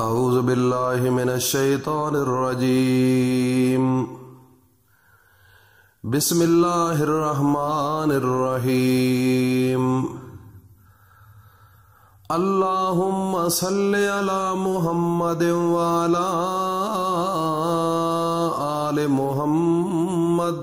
أعوذ بالله من الشيطان الرجيم بسم الله الرحمن الرحيم اللهم صل على محمد وعلى آل محمد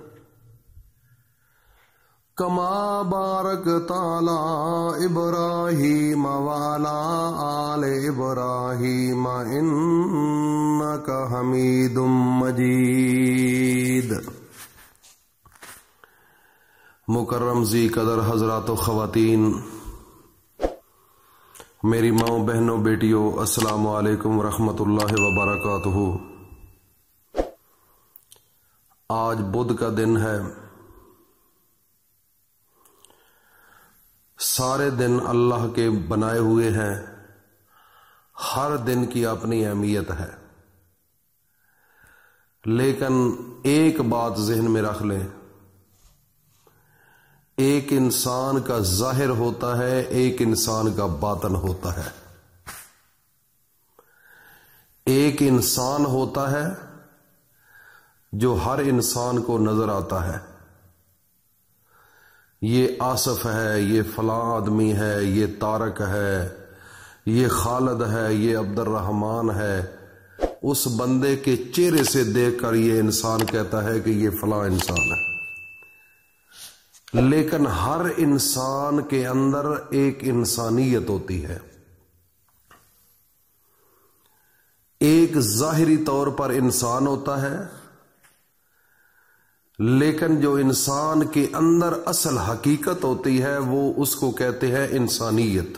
कमा बारक ताला इब्राहिम वाला आल इब्राहिम इन्नका हमीदुम मजीद मुकर्रम जी कदर हजरात ख़वातीन मेरी माओ बहनों बेटियों अस्सलाम वालेकुम रहमतुल्लाहि व बरकातहू आज बुध का दिन है सारे दिन अल्लाह के बनाए हुए हैं हर दिन की अपनी अहमियत है लेकिन एक बात जहन में रख लें एक इंसान का जाहिर होता है एक इंसान का बातन होता है एक इंसान होता है जो हर इंसान को नजर आता है ये आसफ है ये फला आदमी है ये तारक है ये खालद है ये अब्दुलरहमान है उस बंदे के चेहरे से देखकर ये इंसान कहता है कि ये फला इंसान है लेकिन हर इंसान के अंदर एक इंसानियत होती है एक जाहिरी तौर पर इंसान होता है लेकिन जो इंसान के अंदर असल हकीकत होती है वो उसको कहते हैं इंसानियत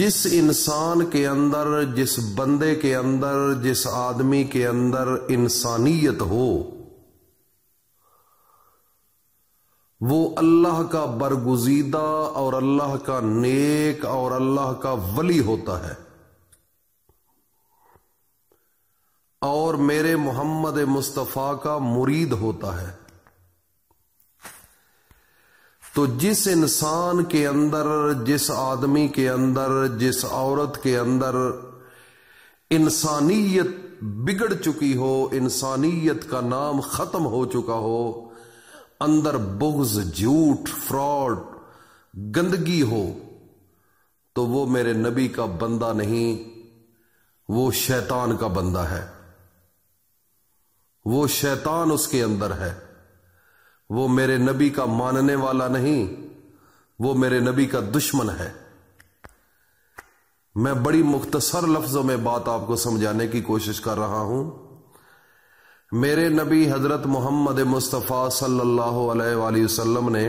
जिस इंसान के अंदर जिस बंदे के अंदर जिस आदमी के अंदर इंसानियत हो वो अल्लाह का बरगुजीदा और अल्लाह का नेक और अल्लाह का वली होता है और मेरे मोहम्मद मुस्तफ़ा का मुरीद होता है तो जिस इंसान के अंदर जिस आदमी के अंदर जिस औरत के अंदर इंसानियत बिगड़ चुकी हो इंसानियत का नाम खत्म हो चुका हो अंदर बुग्ज झूठ फ्रॉड गंदगी हो तो वो मेरे नबी का बंदा नहीं वो शैतान का बंदा है वो शैतान उसके अंदर है वो मेरे नबी का मानने वाला नहीं वो मेरे नबी का दुश्मन है मैं बड़ी मुख्तसर लफ्जों में बात आपको समझाने की कोशिश कर रहा हूं मेरे नबी हजरत मोहम्मद मुस्तफ़ा सल्लल्लाहु अलैहि वसल्लम ने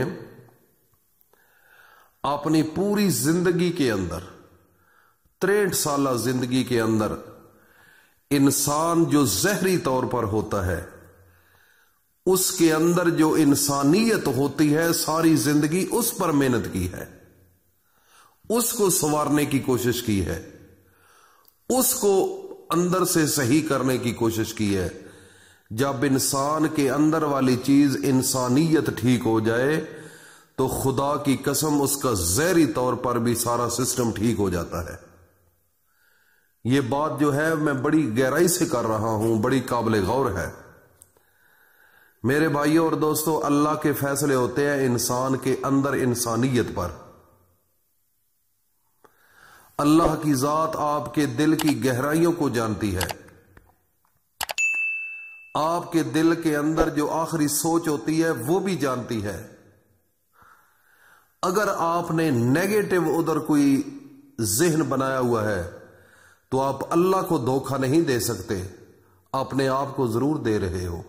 अपनी पूरी जिंदगी के अंदर त्रेठ साल जिंदगी के अंदर इंसान जो जहरी तौर पर होता है उसके अंदर जो इंसानियत होती है सारी जिंदगी उस पर मेहनत की है उसको संवारने की कोशिश की है उसको अंदर से सही करने की कोशिश की है जब इंसान के अंदर वाली चीज इंसानियत ठीक हो जाए तो खुदा की कसम उसका जहरी तौर पर भी सारा सिस्टम ठीक हो जाता है ये बात जो है मैं बड़ी गहराई से कर रहा हूं बड़ी काबिल गौर है मेरे भाइयों और दोस्तों अल्लाह के फैसले होते हैं इंसान के अंदर इंसानियत पर अल्लाह की जात आपके दिल की गहराइयों को जानती है आपके दिल के अंदर जो आखिरी सोच होती है वो भी जानती है अगर आपने नेगेटिव उधर कोई जहन बनाया हुआ है तो आप अल्लाह को धोखा नहीं दे सकते अपने आप को जरूर दे रहे हो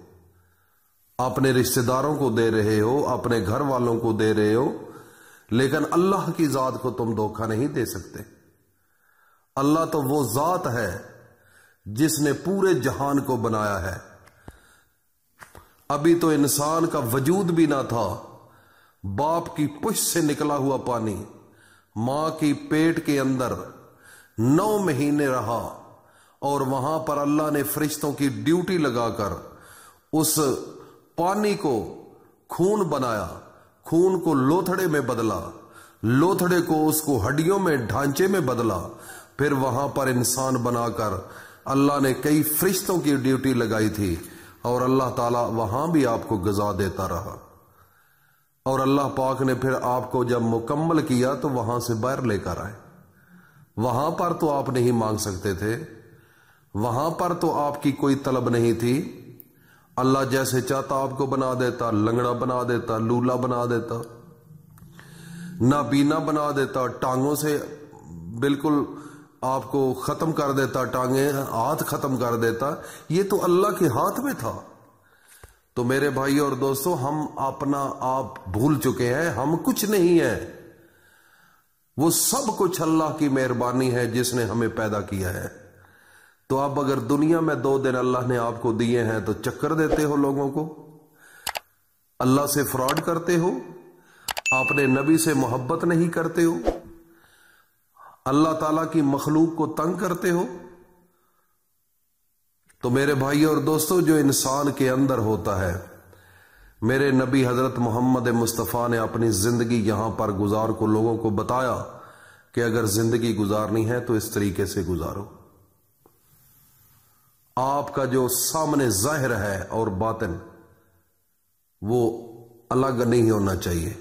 अपने रिश्तेदारों को दे रहे हो अपने घर वालों को दे रहे हो लेकिन अल्लाह की जात को तुम धोखा नहीं दे सकते अल्लाह तो वो जात है जिसने पूरे जहान को बनाया है अभी तो इंसान का वजूद भी ना था बाप की पुश से निकला हुआ पानी मां की पेट के अंदर नौ महीने रहा और वहां पर अल्लाह ने फरिश्तों की ड्यूटी लगाकर उस पानी को खून बनाया खून को लोथड़े में बदला लोथड़े को उसको हड्डियों में ढांचे में बदला फिर वहां पर इंसान बनाकर अल्लाह ने कई फरिश्तों की ड्यूटी लगाई थी और अल्लाह ताला वहां भी आपको गजा देता रहा और अल्लाह पाक ने फिर आपको जब मुकम्मल किया तो वहां से बाहर लेकर आए वहां पर तो आप नहीं मांग सकते थे वहां पर तो आपकी कोई तलब नहीं थी अल्लाह जैसे चाहता आपको बना देता लंगड़ा बना देता लूला बना देता नाबीना बना देता टांगों से बिल्कुल आपको खत्म कर देता टांगे हाथ खत्म कर देता ये तो अल्लाह के हाथ में था तो मेरे भाई और दोस्तों हम अपना आप भूल चुके हैं हम कुछ नहीं है वो सब कुछ अल्लाह की मेहरबानी है जिसने हमें पैदा किया है तो आप अगर दुनिया में दो दिन अल्लाह ने आपको दिए हैं तो चक्कर देते हो लोगों को अल्लाह से फ्रॉड करते हो आपने नबी से मोहब्बत नहीं करते हो अल्लाह ताला की मखलूक को तंग करते हो तो मेरे भाई और दोस्तों जो इंसान के अंदर होता है मेरे नबी हज़रत मोहम्मद मुस्तफ़ा ने अपनी ज़िंदगी यहां पर गुजार को लोगों को बताया कि अगर ज़िंदगी गुजारनी है तो इस तरीके से गुजारो आपका जो सामने जाहिर है और बातन वो अलग नहीं होना चाहिए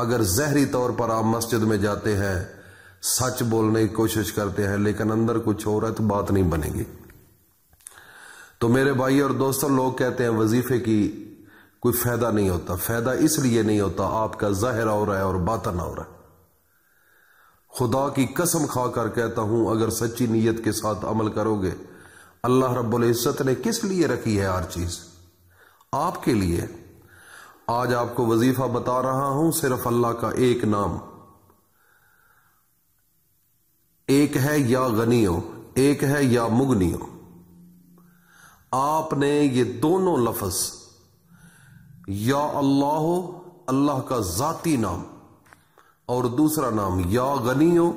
अगर जहरी तौर पर आप मस्जिद में जाते हैं सच बोलने की कोशिश करते हैं लेकिन अंदर कुछ औरत बात नहीं बनेगी तो मेरे भाई और दोस्तों लोग कहते हैं वजीफे की कोई फायदा नहीं होता फायदा इसलिए नहीं होता आपका जहर हो रहा है और बातन हो रहा है खुदा की कसम खाकर कहता हूं अगर सच्ची नीयत के साथ अमल करोगे अल्लाह रब्बुल इज़्ज़त ने किस लिए रखी है हर चीज आपके लिए आज आपको वजीफा बता रहा हूं सिर्फ अल्लाह का एक नाम एक है या गनियो एक है या हो आपने ये दोनों लफज या अल्लाह अल्लाह का जाती नाम और दूसरा नाम या गनी हो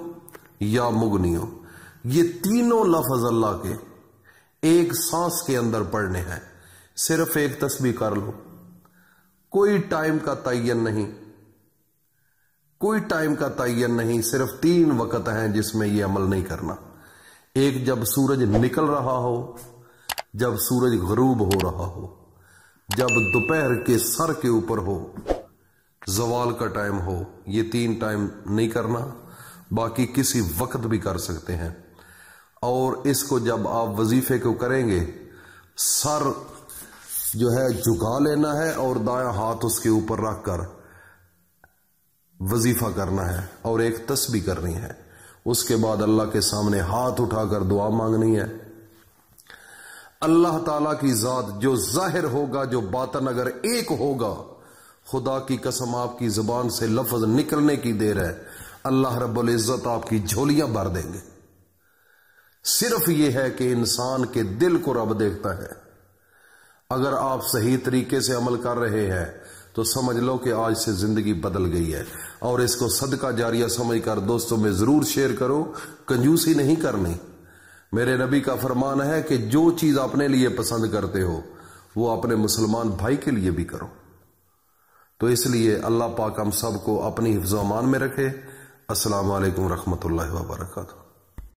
या मुगनी हो ये तीनों लफज अल्लाह के एक सांस के अंदर पढ़ने हैं सिर्फ एक तस्वीर कर लो कोई टाइम का तयन नहीं कोई टाइम का तयन नहीं सिर्फ तीन वक्त हैं जिसमें यह अमल नहीं करना एक जब सूरज निकल रहा हो जब सूरज गरूब हो रहा हो जब दोपहर के सर के ऊपर हो जवाल का टाइम हो ये तीन टाइम नहीं करना बाकी किसी वक्त भी कर सकते हैं और इसको जब आप वजीफे को करेंगे सर जो है झुका लेना है और दाया हाथ उसके ऊपर रख कर वजीफा करना है और एक तस्बी करनी है उसके बाद अल्लाह के सामने हाथ उठाकर दुआ मांगनी है अल्लाह ताला की जात जो जाहिर होगा जो बातन अगर एक होगा खुदा की कसम आपकी जुबान से लफज निकलने की देर है अल्लाह रब्बुल इज़्ज़त आपकी झोलियां भर देंगे सिर्फ यह है कि इंसान के दिल को रब देखता है अगर आप सही तरीके से अमल कर रहे हैं तो समझ लो कि आज से जिंदगी बदल गई है और इसको सदका जारिया समझकर दोस्तों में जरूर शेयर करो कंजूसी नहीं करनी मेरे नबी का फरमान है कि जो चीज अपने लिए पसंद करते हो वो अपने मुसलमान भाई के लिए भी करो तो इसलिए अल्लाह पाक हम सबको अपनी हिफ्जमान में रखे असलकम वरहमत ला